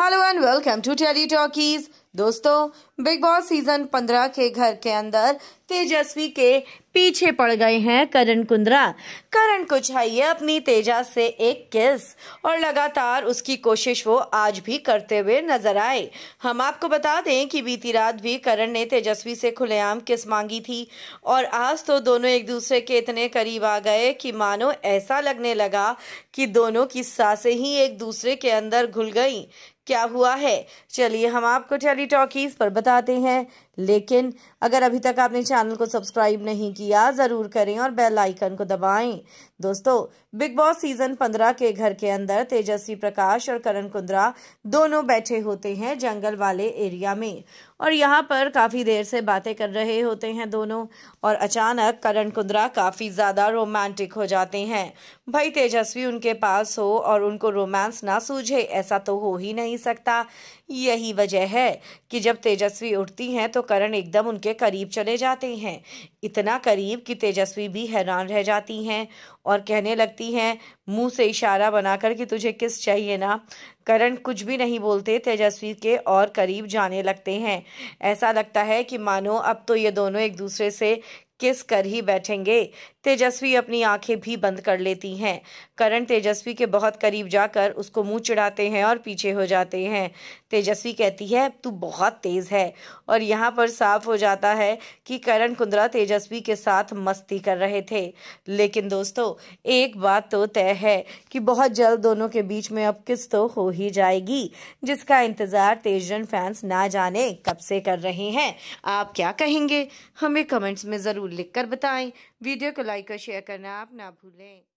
hello and welcome to tele talkies दोस्तों Bigg Boss season 15 के घर के अंदर तेजस्वी के पीछे पड़ गए हैं करण कुंद्रा करण को चाहिए अपनी तेजा से एक किस और लगातार उसकी कोशिश वो आज भी करते हुए नजर आए हम आपको बता दें कि बीती रात भी करण ने तेजस्वी से खुलेआम किस मांगी थी और आज तो दोनों एक दूसरे के इतने करीब आ गए कि मानो ऐसा लगने लगा कि दोनों की सांसें ही एक दूसरे के अंदर घुल गई क्या हुआ है चलिए हम आपको टेली टॉकीज पर बताते हैं लेकिन अगर अभी तक आपने चैनल को सब्सक्राइब नहीं किया ज़रूर करें और बेल आइकन को दबाएं दोस्तों बिग बॉस सीजन 15 के घर के अंदर तेजस्वी प्रकाश और करण कुंद्रा दोनों बैठे होते हैं जंगल वाले एरिया में और यहाँ पर काफ़ी देर से बातें कर रहे होते हैं दोनों और अचानक करण कुंद्रा काफ़ी ज़्यादा रोमांटिक हो जाते हैं भाई तेजस्वी उनके पास हो और उनको रोमांस ना सूझे ऐसा तो हो ही नहीं सकता यही वजह है कि जब तेजस्वी उठती हैं तो करण एकदम उनके करीब चले जाते हैं इतना करीब कि तेजस्वी भी हैरान रह जाती हैं और कहने लगती हैं मुंह से इशारा बनाकर कि तुझे किस चाहिए ना करण कुछ भी नहीं बोलते तेजस्वी के और करीब जाने लगते हैं ऐसा लगता है कि मानो अब तो ये दोनों एक दूसरे से किस कर ही बैठेंगे तेजस्वी अपनी आंखें भी बंद कर लेती हैं करण तेजस्वी के बहुत करीब जाकर उसको मुंह चिढ़ाते हैं और पीछे हो जाते हैं तेजस्वी कहती है तू बहुत तेज है और यहाँ पर साफ हो जाता है कि करण कुंद्रा तेजस्वी के साथ मस्ती कर रहे थे लेकिन दोस्तों एक बात तो तय है कि बहुत जल्द दोनों के बीच में अब किस तो हो ही जाएगी जिसका इंतजार तेजरन फैंस ना जाने कब से कर रहे हैं आप क्या कहेंगे हमें कमेंट्स में जरूर लिखकर बताएं वीडियो को लाइक और शेयर करना आप ना भूलें